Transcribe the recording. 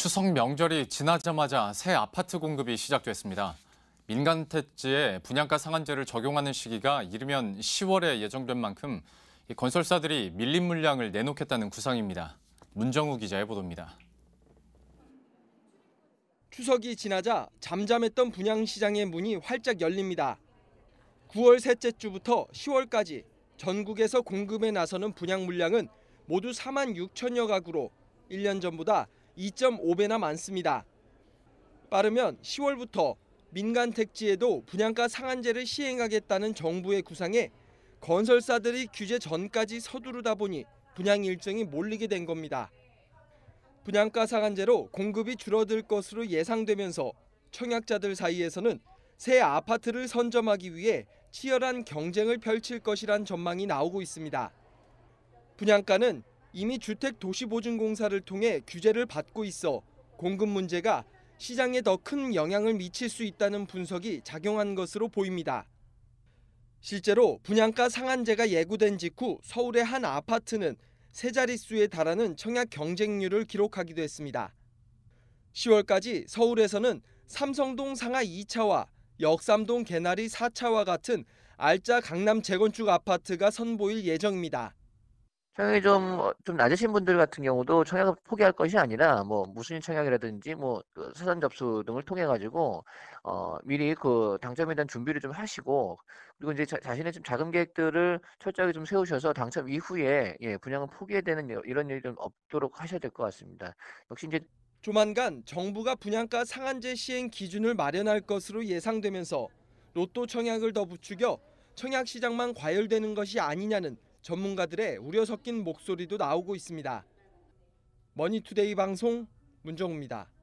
추석 명절이 지나자마자 새 아파트 공급이 시작됐습니다. 민간 택지에 분양가 상한제를 적용하는 시기가 이르면 10월에 예정된 만큼 건설사들이 밀린 물량을 내놓겠다는 구상입니다. 문정우 기자의 보도입니다. 추석이 지나자 잠잠했던 분양시장의 문이 활짝 열립니다. 9월 셋째 주부터 10월까지 전국에서 공급에 나서는 분양 물량은 모두 4만 6천여 가구로 1년 전보다 2.5배나 많습니다. 빠르면 10월부터 민간 택지에도 분양가 상한제를 시행하겠다는 정부의 구상에 건설사들이 규제 전까지 서두르다 보니 분양 일정이 몰리게 된 겁니다. 분양가 상한제로 공급이 줄어들 것으로 예상되면서 청약자들 사이에서는 새 아파트를 선점하기 위해 치열한 경쟁을 펼칠 것이란 전망이 나오고 있습니다. 분양가는 이미 주택도시보증공사를 통해 규제를 받고 있어 공급 문제가 시장에 더 큰 영향을 미칠 수 있다는 분석이 작용한 것으로 보입니다. 실제로 분양가 상한제가 예고된 직후 서울의 한 아파트는 세 자릿수에 달하는 청약 경쟁률을 기록하기도 했습니다. 10월까지 서울에서는 삼성동 상하 2차와 역삼동 개나리 4차와 같은 알짜 강남 재건축 아파트가 선보일 예정입니다. 청약이 좀, 어, 좀 낮으신 분들 같은 경우도 청약을 포기할 것이 아니라, 뭐, 무슨 청약이라든지, 뭐, 그 사전 접수 등을 통해가지고, 어, 미리 그 당첨에 대한 준비를 좀 하시고, 그리고 이제 자, 신의좀 자금 계획들을 철저하게 좀 세우셔서 당첨 이후에, 예, 분양을 포기해야 되는 이런 일이 좀 없도록 하셔야 될 것 같습니다. 역시 이제 조만간 정부가 분양가 상한제 시행 기준을 마련할 것으로 예상되면서 로또 청약을 더 부추겨 청약 시장만 과열되는 것이 아니냐는 전문가들의 우려 섞인 목소리도 나오고 있습니다. 머니투데이 방송 문정우입니다.